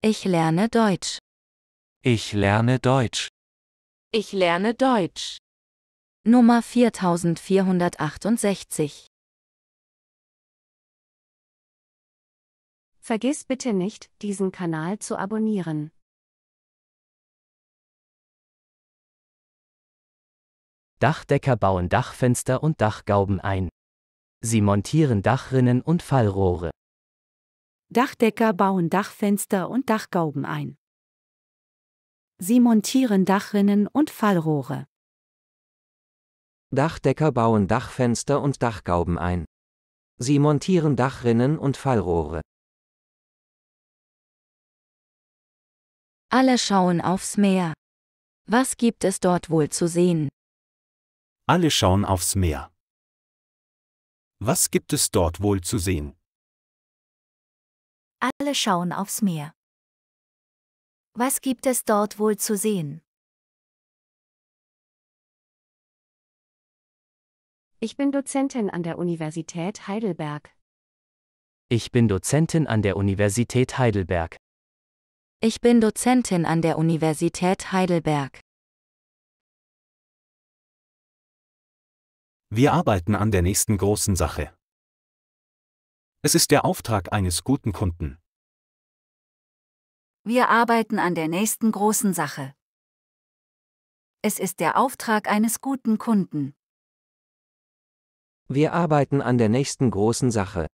Ich lerne Deutsch. Ich lerne Deutsch. Ich lerne Deutsch. Nummer 4468. Vergiss bitte nicht, diesen Kanal zu abonnieren. Dachdecker bauen Dachfenster und Dachgauben ein. Sie montieren Dachrinnen und Fallrohre. Dachdecker bauen Dachfenster und Dachgauben ein. Sie montieren Dachrinnen und Fallrohre. Dachdecker bauen Dachfenster und Dachgauben ein. Sie montieren Dachrinnen und Fallrohre. Alle schauen aufs Meer. Was gibt es dort wohl zu sehen? Alle schauen aufs Meer. Was gibt es dort wohl zu sehen? Alle schauen aufs Meer. Was gibt es dort wohl zu sehen? Ich bin Dozentin an der Universität Heidelberg. Ich bin Dozentin an der Universität Heidelberg. Ich bin Dozentin an der Universität Heidelberg. Wir arbeiten an der nächsten großen Sache. Es ist der Auftrag eines guten Kunden. Wir arbeiten an der nächsten großen Sache. Es ist der Auftrag eines guten Kunden. Wir arbeiten an der nächsten großen Sache.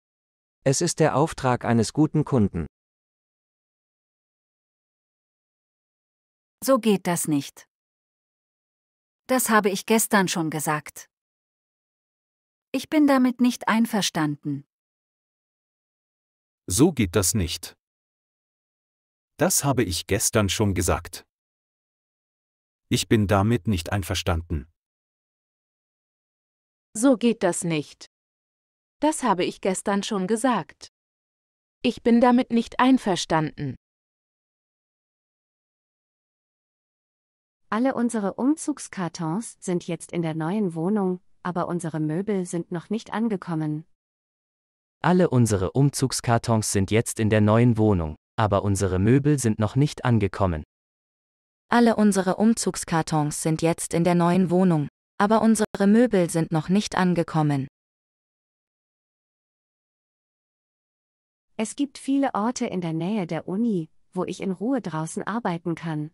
Es ist der Auftrag eines guten Kunden. So geht das nicht. Das habe ich gestern schon gesagt. Ich bin damit nicht einverstanden. So geht das nicht. Das habe ich gestern schon gesagt. Ich bin damit nicht einverstanden. So geht das nicht. Das habe ich gestern schon gesagt. Ich bin damit nicht einverstanden. Alle unsere Umzugskartons sind jetzt in der neuen Wohnung, aber unsere Möbel sind noch nicht angekommen. Alle unsere Umzugskartons sind jetzt in der neuen Wohnung, aber unsere Möbel sind noch nicht angekommen. Alle unsere Umzugskartons sind jetzt in der neuen Wohnung, aber unsere Möbel sind noch nicht angekommen. Es gibt viele Orte in der Nähe der Uni, wo ich in Ruhe draußen arbeiten kann.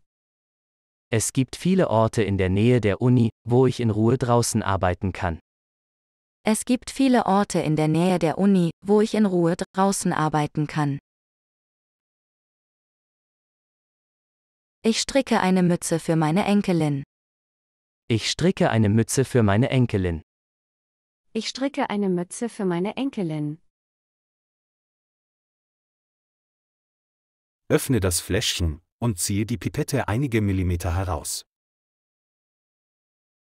Es gibt viele Orte in der Nähe der Uni, wo ich in Ruhe draußen arbeiten kann. Es gibt viele Orte in der Nähe der Uni, wo ich in Ruhe draußen arbeiten kann. Ich stricke eine Mütze für meine Enkelin. Ich stricke eine Mütze für meine Enkelin. Ich stricke eine Mütze für meine Enkelin. Öffne das Fläschchen und ziehe die Pipette einige Millimeter heraus.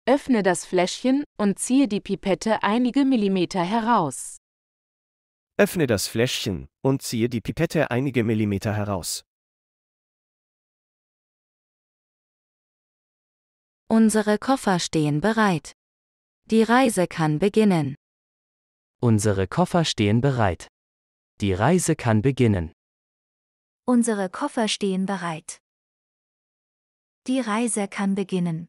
Öffne das Fläschchen und ziehe die Pipette einige Millimeter heraus. Öffne das Fläschchen und ziehe die Pipette einige Millimeter heraus. Unsere Koffer stehen bereit. Die Reise kann beginnen. Unsere Koffer stehen bereit. Die Reise kann beginnen. Unsere Koffer stehen bereit. Die Reise kann beginnen.